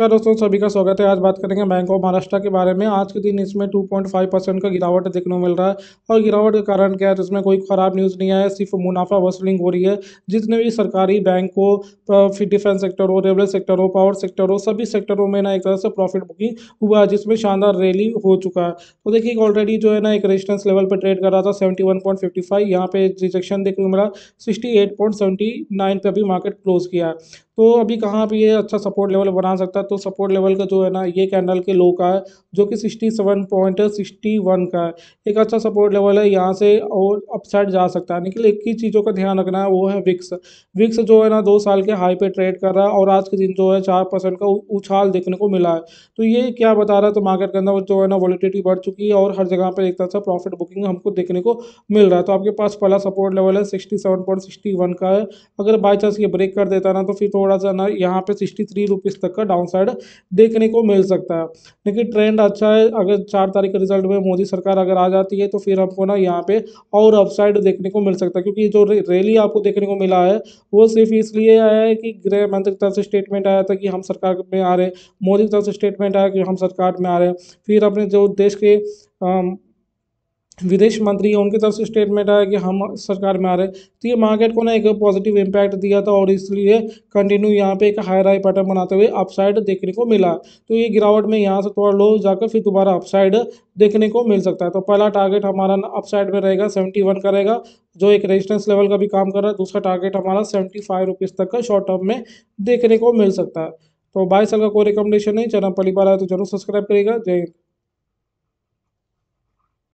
नमस्कार दोस्तों सभी का स्वागत है आज बात करेंगे बैंक ऑफ महाराष्ट्र के बारे में आज के दिन इसमें 2.5 परसेंट का गिरावट देखने को मिल रहा है और गिरावट के कारण क्या है तो इसमें कोई खराब न्यूज़ नहीं आया सिर्फ मुनाफा वसूलिंग हो रही है जितने भी सरकारी बैंक हो फिर डिफेंस सेक्टर हो रेलवे सेक्टर हो पावर सेक्टर हो सभी सेक्टरों में ना एक तरह से प्रॉफिट बुकिंग हुआ है जिसमें शानदार रैली हो चुका है तो देखिए ऑलरेडी जो है ना एक रेजिस्टेंस लेवल पर ट्रेड कर रहा था seventy one point fifty five यहाँ पे रिजेक्शन देखने को मिला sixty eight point seventy nine पर अभी मार्केट क्लोज किया तो अभी कहाँ पर ये अच्छा सपोर्ट लेवल बना सकता है तो सपोर्ट लेवल का जो है ना ये कैंडल के लो का है जो कि sixty seven point sixty one का है एक अच्छा सपोर्ट लेवल है यहाँ से और अपसाइड जा सकता है लेकिन एक ही चीज़ों का ध्यान रखना है वो है विक्स विक्स जो है ना दो साल के हाई पे ट्रेड कर रहा है और आज के दिन जो है चार परसेंट का उछाल देखने को मिला है तो ये क्या बता रहा है तो मार्केट के अंदर जो है ना वॉलिटिटी बढ़ चुकी है और हर जगह पर एक तरह से प्रॉफिट बुकिंग हमको देखने को मिल रहा है तो आपके पास पहला सपोर्ट लेवल है sixty seven point sixty one का है अगर बाई चांस ये ब्रेक कर देता ना तो फिर थोड़ा थोड़ा सा ना यहाँ पे सिक्सटी थ्री रुपीज़ तक का डाउन साइड देखने को मिल सकता है लेकिन ट्रेंड अच्छा है अगर चार तारीख के रिजल्ट में मोदी सरकार अगर आ जाती है तो फिर हमको ना यहाँ पे और अपसाइड देखने को मिल सकता है क्योंकि जो रैली आपको देखने को मिला है वो सिर्फ इसलिए आया है कि गृह मंत्री की तरफ से स्टेटमेंट आया था कि हम सरकार में आ रहे मोदी की तरफ से स्टेटमेंट आया कि हम सरकार में आ रहे फिर अपने जो देश के विदेश मंत्री है उनकी तरफ से स्टेटमेंट आया कि हम सरकार में आ रहे तो ये मार्केट को ना एक पॉजिटिव इम्पैक्ट दिया था और इसलिए कंटिन्यू यहाँ पे एक हायर हाई पैटर्न बनाते हुए अपसाइड देखने को मिला तो ये गिरावट में यहाँ से थोड़ा लो जाकर फिर दोबारा अपसाइड देखने को मिल सकता है तो पहला टारगेट हमारा अपसाइड में रहेगा सेवेंटी वन का रहेगा जो एक रेजिस्टेंस लेवल का भी काम कर रहा है दूसरा टारगेट हमारा सेवेंटी फाइव रुपीज़ तक का शॉर्ट टर्म में देखने को मिल सकता है तो बाईस साल का कोई रिकमेंडेशन नहीं चैनल पहली बार आया तो जरूर सब्सक्राइब करेगा जय हिंद